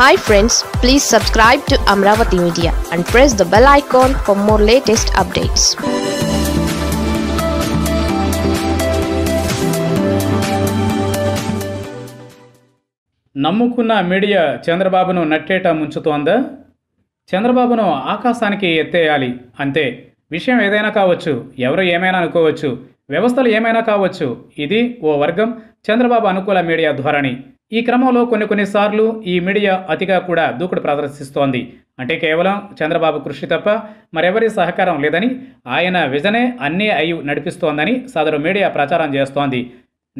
hi friends please subscribe to Amaravati media and press the bell icon for more latest updates నమ్ముకున్న media చంద్రబాబును నట్టేట ముంచుతోందా చంద్రబాబును ఆకాశానికి ఎత్తేయాలి అంతే విషయం ఏదైనా కావచ్చు ఎవరు ఏమైనా అనుకోవచ్చు వ్యవస్థలు ఏమైనా కావచ్చు ఇది ఓ వర్గం చంద్రబాబు అనుకూల మీడియా ధోరణి ఈ క్రమంలో కొన్ని కొన్నిసార్లు ఈ మీడియా అతిగా కూడా దూకుడు ప్రదర్శిస్తోంది అంటే కేవలం చంద్రబాబు కృషి తప్ప మరెవరి సహకారం లేదని ఆయన విజనే అన్నీ అయి నడిపిస్తోందని సదరు మీడియా ప్రచారం చేస్తోంది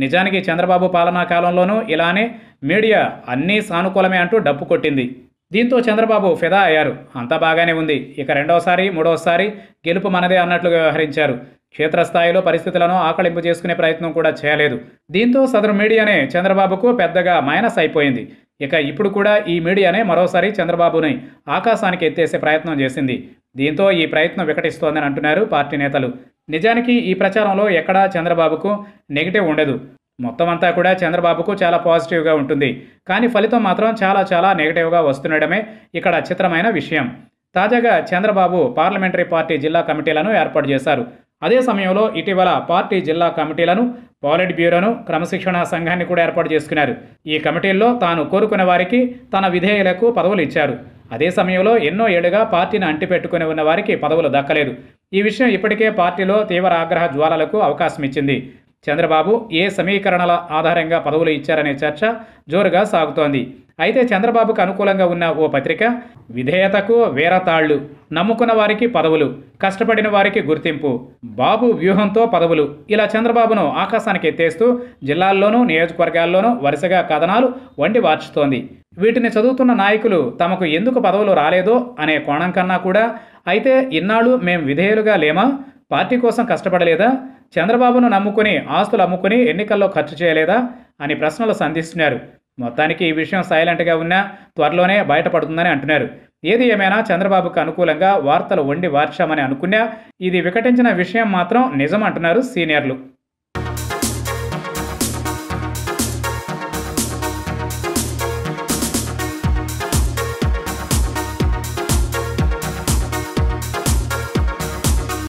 నిజానికి చంద్రబాబు పాలనా కాలంలోనూ ఇలానే మీడియా అన్నీ సానుకూలమే అంటూ డప్పు కొట్టింది దీంతో చంద్రబాబు ఫిదా అయ్యారు అంతా బాగానే ఉంది ఇక రెండోసారి మూడోసారి గెలుపు మనదే అన్నట్లుగా వ్యవహరించారు క్షేత్రస్థాయిలో పరిస్థితులను ఆకళింపు చేసుకునే ప్రయత్నం కూడా చేయలేదు దీంతో సదరు మీడియానే చంద్రబాబుకు పెద్దగా మైనస్ అయిపోయింది ఇక ఇప్పుడు కూడా ఈ మీడియానే మరోసారి చంద్రబాబుని ఆకాశానికి ఎత్తేసే ప్రయత్నం చేసింది దీంతో ఈ ప్రయత్నం వికటిస్తోందని అంటున్నారు పార్టీ నేతలు నిజానికి ఈ ప్రచారంలో ఎక్కడా చంద్రబాబుకు నెగిటివ్ ఉండదు మొత్తం అంతా కూడా చంద్రబాబుకు చాలా పాజిటివ్గా ఉంటుంది కానీ ఫలితం మాత్రం చాలా చాలా నెగిటివ్గా వస్తుండడమే ఇక్కడ చిత్రమైన విషయం తాజాగా చంద్రబాబు పార్లమెంటరీ పార్టీ జిల్లా కమిటీలను ఏర్పాటు చేశారు అదే సమయంలో ఇటీవల పార్టీ జిల్లా కమిటీలను పాలిట్ బ్యూరోను క్రమశిక్షణా సంఘాన్ని కూడా ఏర్పాటు చేసుకున్నారు ఈ కమిటీల్లో తాను కోరుకున్న వారికి తన విధేయులకు పదవులు ఇచ్చారు అదే సమయంలో ఎన్నో ఏళ్లుగా పార్టీని అంటిపెట్టుకుని ఉన్న వారికి పదవులు దక్కలేదు ఈ విషయం ఇప్పటికే పార్టీలో తీవ్ర ఆగ్రహ జ్వాలలకు అవకాశం ఇచ్చింది చంద్రబాబు ఏ సమీకరణల ఆధారంగా పదవులు ఇచ్చారనే చర్చ జోరుగా సాగుతోంది అయితే చంద్రబాబుకు అనుకూలంగా ఉన్న ఓ పత్రిక విధేయతకు వేరతాళ్లు నమ్ముకున్న వారికి పదవులు కష్టపడిన వారికి గుర్తింపు బాబు వ్యూహంతో పదవులు ఇలా చంద్రబాబును ఆకాశానికి ఎత్తేస్తూ జిల్లాల్లోనూ నియోజకవర్గాల్లోనూ వరుసగా కథనాలు వండి వార్చుతోంది వీటిని చదువుతున్న నాయకులు తమకు ఎందుకు పదవులు రాలేదో అనే కోణం కన్నా కూడా అయితే ఇన్నాళ్ళు మేం విధేయులుగా లేమా పార్టీ కోసం కష్టపడలేదా చంద్రబాబును నమ్ముకుని ఆస్తులు అమ్ముకుని ఎన్నికల్లో ఖర్చు చేయలేదా అని ప్రశ్నలు సంధిస్తున్నారు మొత్తానికి ఈ విషయం సైలెంట్గా ఉన్నా త్వరలోనే బయటపడుతుందని అంటున్నారు ఏది ఏమైనా చంద్రబాబుకు అనుకూలంగా వార్తలు వండి వార్చామని అనుకున్నా ఇది వికటించిన విషయం మాత్రం నిజం అంటున్నారు సీనియర్లు